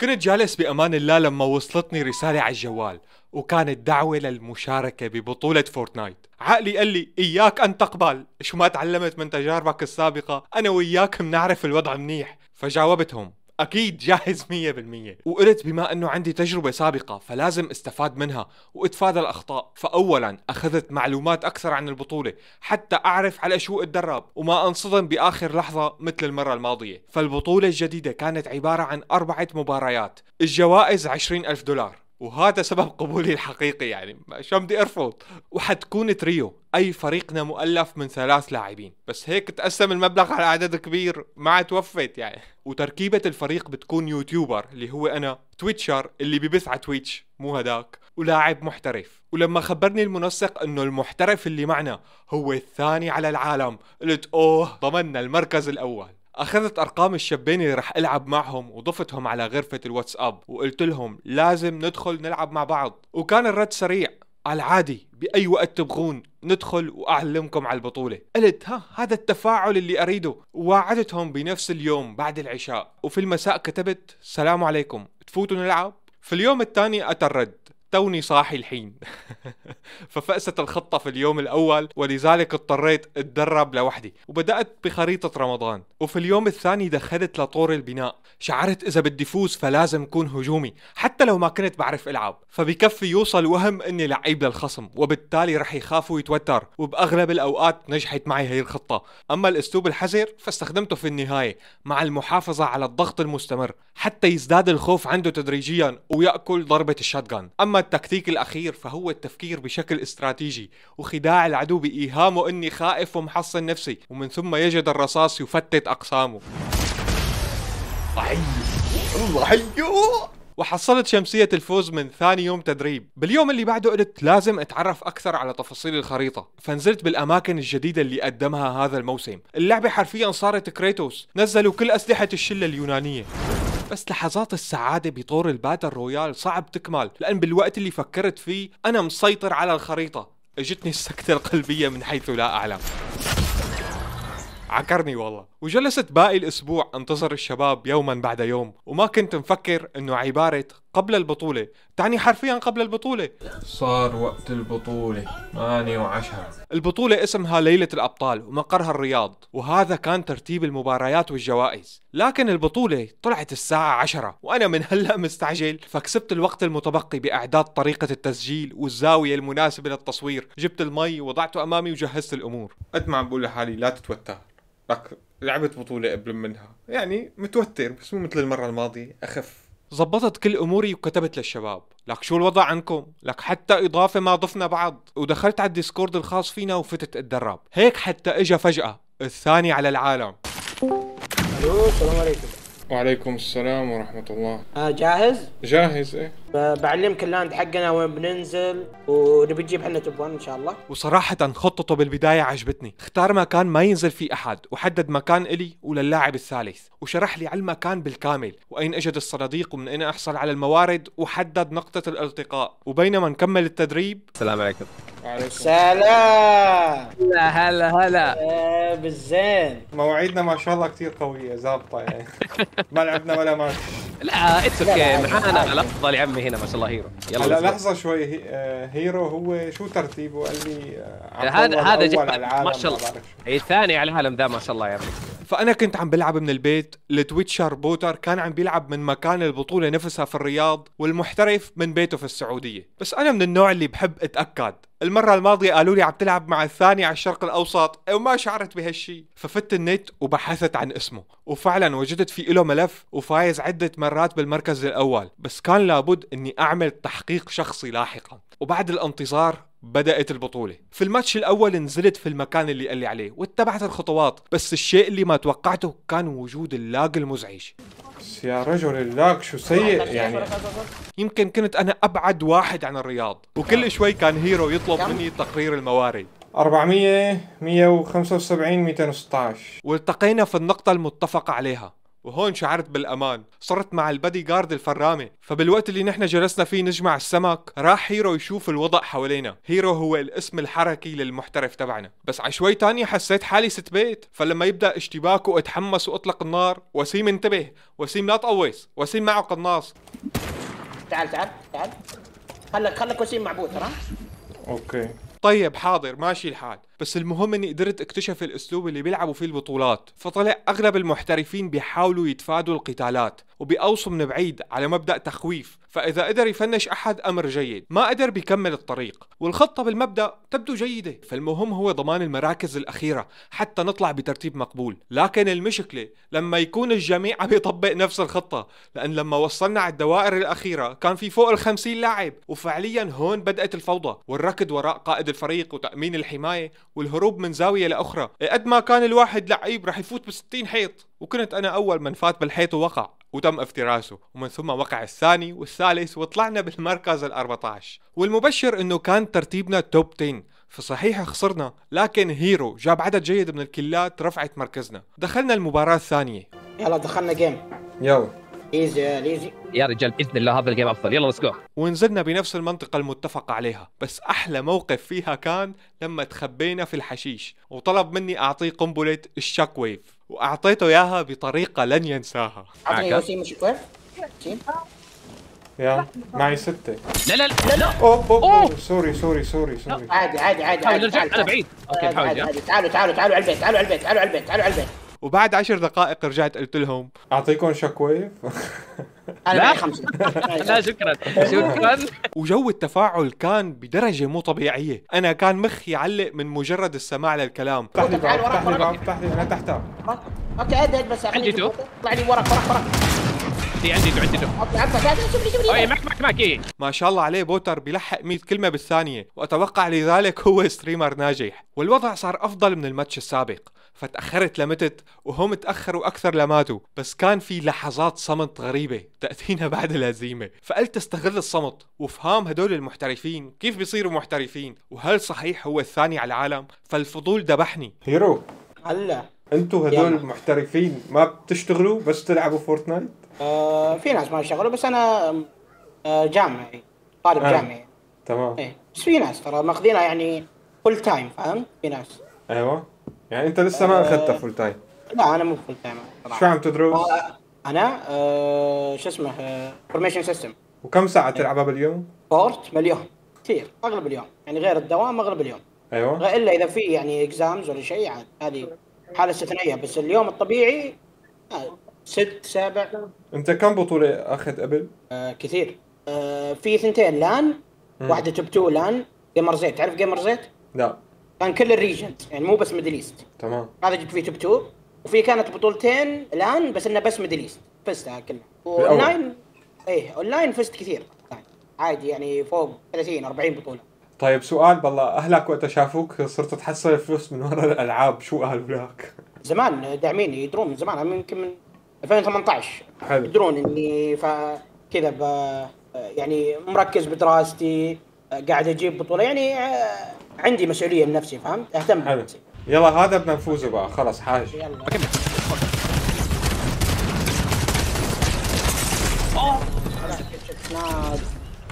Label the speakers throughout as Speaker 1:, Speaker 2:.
Speaker 1: كنت جالس بأمان الله لما وصلتني رسالة على الجوال وكانت دعوة للمشاركة ببطولة فورتنايت عقلي قال لي إياك أن تقبل شو ما تعلمت من تجاربك السابقة أنا وإياك منعرف الوضع منيح فجاوبتهم اكيد جاهز 100% وقلت بما انه عندي تجربه سابقه فلازم استفاد منها واتفادى الاخطاء فاولا اخذت معلومات اكثر عن البطوله حتى اعرف على شو اتدرب وما انصدم باخر لحظه مثل المره الماضيه فالبطوله الجديده كانت عباره عن اربعه مباريات الجوائز 20000 دولار وهذا سبب قبولي الحقيقي يعني شلون بدي ارفض وحتكون تريو اي فريقنا مؤلف من ثلاث لاعبين بس هيك تقسم المبلغ على عدد كبير ما توفت يعني وتركيبة الفريق بتكون يوتيوبر اللي هو انا تويتشر اللي ببث على تويتش مو هداك ولاعب محترف ولما خبرني المنسق انه المحترف اللي معنا هو الثاني على العالم قلت اوه ضمننا المركز الاول اخذت ارقام الشابين اللي رح العب معهم وضفتهم على غرفه الواتساب وقلت لهم لازم ندخل نلعب مع بعض وكان الرد سريع على عادي باي وقت تبغون ندخل واعلمكم على البطوله قلت ها هذا التفاعل اللي اريده وواعدتهم بنفس اليوم بعد العشاء وفي المساء كتبت سلام عليكم تفوتوا نلعب في اليوم الثاني اتى الرد توني صاحي الحين ففأست الخطة في اليوم الأول ولذلك اضطريت اتدرب لوحدي وبدأت بخريطة رمضان وفي اليوم الثاني دخلت لطور البناء شعرت إذا بدي فوز فلازم أكون هجومي حتى لو ما كنت بعرف ألعب فبكفي يوصل وهم أني لعيب للخصم وبالتالي رح يخاف ويتوتر وبأغلب الأوقات نجحت معي هي الخطة أما الأسلوب الحذر فاستخدمته في النهاية مع المحافظة على الضغط المستمر حتى يزداد الخوف عنده تدريجيا ويأكل ضربة الشاتجان أما التكتيك الأخير فهو التفكير بشكل استراتيجي وخداع العدو بإيهامه أني خائف ومحصن نفسي ومن ثم يجد الرصاص يفتت أقسامه الله وحصلت شمسية الفوز من ثاني يوم تدريب باليوم اللي بعده قلت لازم اتعرف اكثر على تفاصيل الخريطة فنزلت بالاماكن الجديدة اللي قدمها هذا الموسم اللعبة حرفيا صارت كريتوس نزلوا كل اسلحة الشلة اليونانية بس لحظات السعاده بطور الباتل رويال صعب تكمل لان بالوقت اللي فكرت فيه انا مسيطر على الخريطه اجتني السكته القلبيه من حيث لا اعلم عكرني والله وجلست باقي الأسبوع أنتظر الشباب يوما بعد يوم وما كنت مفكر أنه عبارة قبل البطولة تعني حرفيا قبل البطولة صار وقت البطولة 8 وعشرة البطولة اسمها ليلة الأبطال ومقرها الرياض وهذا كان ترتيب المباريات والجوائز لكن البطولة طلعت الساعة عشرة وأنا من هلأ مستعجل فكسبت الوقت المتبقي بإعداد طريقة التسجيل والزاوية المناسبة للتصوير جبت المي وضعته أمامي وجهزت الأمور قد ما عم بقول لحالي لا تتوتر لك لعبت بطوله قبل منها يعني متوتر بس مو مثل المره الماضيه اخف زبطت كل اموري وكتبت للشباب لك شو الوضع عندكم لك حتى اضافه ما ضفنا بعض ودخلت على الديسكورد الخاص فينا وفتت اتدرب هيك حتى اجا فجاه الثاني على العالم
Speaker 2: الو السلام عليكم
Speaker 1: وعليكم السلام ورحمه الله آه جاهز جاهز ايه
Speaker 2: بعلمك اللاند حقنا وين بننزل ونبي نجيب احنا توب 1 ان شاء الله
Speaker 1: وصراحة خطته بالبداية عجبتني، اختار مكان ما ينزل فيه احد وحدد مكان الي وللاعب الثالث وشرح لي على المكان بالكامل واين اجد الصناديق ومن اين احصل على الموارد وحدد نقطة الالتقاء وبينما نكمل التدريب السلام عليكم سلام هلا هلا هلا آه، بالزين مواعيدنا ما شاء الله كثير قوية زابطة يعني ما لعبنا ولا ماتش لا اتس اوكي معانا على افضل عمي هنا ما شاء الله هيرو يلا لا لحظه شوي آه، هيرو هو شو ترتيبه قال لي آه، هذا هذا ما شاء الله الثاني على العالم ذا ما شاء الله يا عمي فانا كنت عم بلعب من البيت التويتشر بوتر كان عم بيلعب من مكان البطوله نفسها في الرياض والمحترف من بيته في السعوديه بس انا من النوع اللي بحب اتاكد المرة الماضية قالوا لي عم تلعب مع الثاني على الشرق الأوسط وما شعرت بهالشي ففت النت وبحثت عن اسمه وفعلا وجدت في له ملف وفايز عدة مرات بالمركز الأول بس كان لابد أني أعمل تحقيق شخصي لاحقا وبعد الانتظار بدأت البطولة في الماتش الأول نزلت في المكان اللي قال لي عليه واتبعت الخطوات بس الشيء اللي ما توقعته كان وجود اللاج المزعج بس يا رجل اللاج شو سيء يعني يمكن كنت أنا أبعد واحد عن الرياض وكل شوي كان هيرو يطلب مني تقرير الموارد 400 175 216 والتقينا في النقطة المتفق عليها وهون شعرت بالأمان صرت مع البادي جارد الفرامة فبالوقت اللي نحن جلسنا فيه نجمع السمك راح هيرو يشوف الوضع حوالينا هيرو هو الاسم الحركي للمحترف تبعنا بس على شوي تانية حسيت حالي ست بيت فلما يبدأ اشتباكه واتحمس واطلق النار وسيم انتبه وسيم لا تقوص وسيم معه قناص
Speaker 2: تعال تعال تعال خلك خلك وسيم معبود ترى
Speaker 1: اوكي طيب حاضر ماشي الحال بس المهم اني قدرت اكتشف الاسلوب اللي بيلعبوا فيه البطولات فطلع اغلب المحترفين بيحاولوا يتفادوا القتالات وبيقوصوا من بعيد على مبدا تخويف فإذا قدر يفنش أحد أمر جيد ما قدر بيكمل الطريق والخطة بالمبدأ تبدو جيدة فالمهم هو ضمان المراكز الأخيرة حتى نطلع بترتيب مقبول لكن المشكلة لما يكون الجميع عم يطبق نفس الخطة لأن لما وصلنا على الدوائر الأخيرة كان في فوق الخمسين لاعب وفعليا هون بدأت الفوضى والركض وراء قائد الفريق وتأمين الحماية والهروب من زاوية لأخرى إيه، قد ما كان الواحد لعيب رح يفوت بستين حيط وكنت أنا أول من فات بالحيط ووقع وتم افتراسه ومن ثم وقع الثاني والثالث وطلعنا بالمركز ال14 والمبشر انه كان ترتيبنا توب 10 فصحيح خسرنا لكن هيرو جاب عدد جيد من الكلات رفعت مركزنا دخلنا المباراة الثانية يلا دخلنا جيم يلا ايزي ايزي يا رجال باذن الله هذا الجيم افضل يلا ليتس جو ونزلنا بنفس المنطقه المتفق عليها بس احلى موقف فيها كان لما تخبينا في الحشيش وطلب مني اعطيه قنبله الشاك ويف واعطيته اياها بطريقه لن ينساها اعطيني وسيم شاك ويف يا معي ستة لا لا لا لا اوه اوه سوري سوري سوري سوري
Speaker 2: عادي عادي عادي عادي انا بعيد اوكي تعالوا تعالوا تعالوا على البيت تعالوا على البيت تعالوا على البيت تعالوا على البيت
Speaker 1: وبعد عشر دقائق رجعت قلت لهم اعطيكم شوك لا لا شكرا شكرا وجو التفاعل كان بدرجه مو طبيعيه انا كان مخي يعلق من مجرد السماع للكلام تحت طيب، تحت تحت تحت اوكي بس عندي تو طلع ورق ورق ورق عندي عندي عندي اوكي معك معك معك إيه. ما شاء الله عليه بوتر بيلحق 100 كلمه بالثانيه واتوقع لذلك هو ستريمر ناجح والوضع صار افضل من الماتش السابق فتأخرت لمتت وهم تأخروا أكثر لماتوا بس كان في لحظات صمت غريبة تأتينا بعد الهزيمة فقلت استغل الصمت وفهام هدول المحترفين كيف بيصيروا محترفين وهل صحيح هو الثاني على العالم فالفضول ذبحني هيرو هلا انتوا هدول المحترفين ما بتشتغلوا بس تلعبوا فورتنايت؟ آه في ناس ما يشتغلوا
Speaker 2: بس انا آه جامعي طالب آه. جامعي تمام ايه بس في ناس ترى ماخذينها يعني فول تايم فاهم؟ في ناس
Speaker 1: ايوه يعني انت لسه ما اخذتها فول آه، تايم
Speaker 2: لا انا مو فول تايم
Speaker 1: صراحه شو عم تدرس؟ آه،
Speaker 2: انا آه شو اسمه فورميشن آه، سيستم
Speaker 1: وكم ساعه إيه. تلعبها
Speaker 2: باليوم؟ بورت مليون كثير اغلب اليوم يعني غير الدوام اغلب اليوم ايوه الا اذا في يعني اكزامز ولا شيء عاد هذه حاله استثنائيه بس اليوم الطبيعي ست سبع
Speaker 1: انت كم بطوله اخذ قبل؟
Speaker 2: آه كثير آه في ثنتين لان واحده توب 2 لان جيمر زيت تعرف جيمر زيت؟ لا كان كل الريجنت يعني مو بس ميدل ايست تمام هذا جبت فيه توب 2 وفي كانت بطولتين الان بس انه بس ميدل ايست فزتها كلها واونلاين ايه اونلاين فزت كثير طيب، عادي يعني فوق 30 40 بطوله
Speaker 1: طيب سؤال بالله اهلك وقت شافوك صرت تحصل فلوس من ورا الالعاب شو قالوا لك؟
Speaker 2: زمان داعمين يدرون من زمان يمكن من 2018 حلو يدرون اني كذا ب... يعني مركز بدراستي قاعد اجيب بطوله يعني آه، عندي مسؤوليه لنفسي فهمت اهتم بنفسي
Speaker 1: يلا هذا نفوزه بقى خلاص حاج يلا بكمل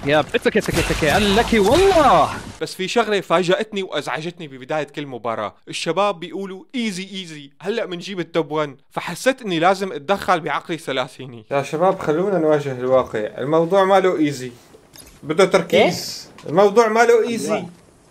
Speaker 1: يا اتكي اتكي اتس لك والله بس في شغله فاجأتني وازعجتني ببدايه كل مباراه، الشباب بيقولوا ايزي ايزي هلا بنجيب التوب 1 فحسيت اني لازم اتدخل بعقلي ثلاثيني يا شباب خلونا نواجه الواقع، الموضوع ماله ايزي بده تركيز، إيه؟ الموضوع ماله ايزي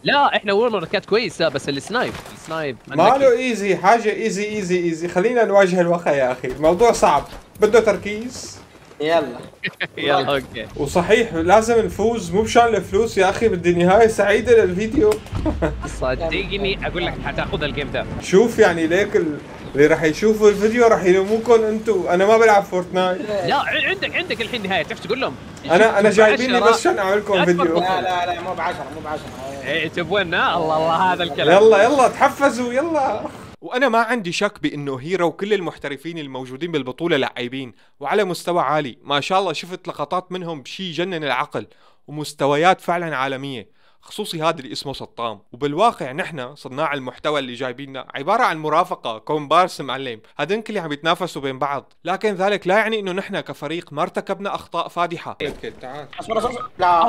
Speaker 1: لا احنا ورمر كانت كويسه بس السنايب السنايب ماله ايزي حاجه ايزي ايزي ايزي خلينا نواجه الواقع يا اخي الموضوع صعب بده تركيز يلا يلا اوكي وصحيح لازم نفوز مو بشان الفلوس يا اخي بدي نهايه سعيده للفيديو صدقني اقول لك حتاخذ الجيم ده شوف يعني ليك ال... اللي راح يشوفوا الفيديو راح يلوموكم انتم انا ما بلعب فورتنايت لا عندك عندك الحين نهايه تعرف
Speaker 2: تقول لهم انا انا جايبيني بس عشان اعمل لكم فيديو لا لا لا مو ب 10 مو ب 10 إيه،
Speaker 1: تبونا الله الله هذا الكلام يلا يلا تحفزوا يلا وانا ما عندي شك بانه هيرا وكل المحترفين الموجودين بالبطوله لعيبين وعلى مستوى عالي ما شاء الله شفت لقطات منهم بشي جنن العقل ومستويات فعلا عالميه خصوصي هذا اللي اسمه سطام وبالواقع نحن صناع المحتوى اللي جايبيننا عباره عن مرافقه كومبارس معلم هذين اللي عم يتنافسوا بين بعض لكن ذلك لا يعني انه نحن كفريق ما ارتكبنا اخطاء فادحه تعال اصبر اصبر
Speaker 2: لا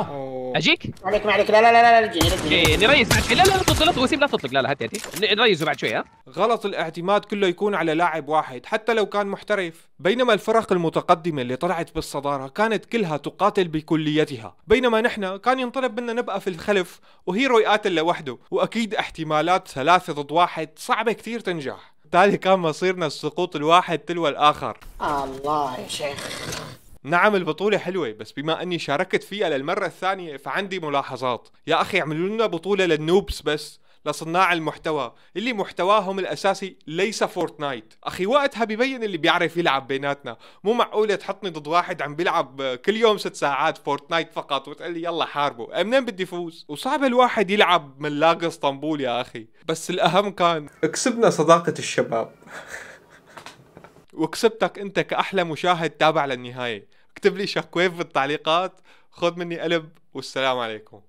Speaker 2: اجيك ما عليك ما عليك لا لا لا لا لا إيه، نريز بعد
Speaker 1: شوي لا لا لا تطلق وسيم لا تطلق لا لا هاتي هاتي نريزه بعد شوي ها غلط الاعتماد كله يكون على لاعب واحد حتى لو كان محترف بينما الفرق المتقدمه اللي طلعت بالصداره كانت كلها تقاتل بكليتها بينما نحن كان ينطلب منا نبقى في الخلف يخطف وهيرو يقاتل لوحده واكيد احتمالات ثلاثة ضد واحد صعبة كثير تنجح بالتالي كان مصيرنا السقوط الواحد تلو الاخر
Speaker 2: الله يا شيخ
Speaker 1: نعم البطولة حلوة بس بما اني شاركت فيها للمرة الثانية فعندي ملاحظات يا اخي اعملوا لنا بطولة للنوبس بس لصناع المحتوى اللي محتواهم الاساسي ليس فورتنايت اخي وقتها ببين اللي بيعرف يلعب بيناتنا مو معقوله تحطني ضد واحد عم بيلعب كل يوم ست ساعات فورتنايت فقط وتقول لي يلا حاربه منين بدي فوز وصعب الواحد يلعب من لاقى اسطنبول يا اخي بس الاهم كان كسبنا صداقه الشباب وكسبتك انت كاحلى مشاهد تابع للنهايه اكتب لي شكويف بالتعليقات خذ مني قلب والسلام عليكم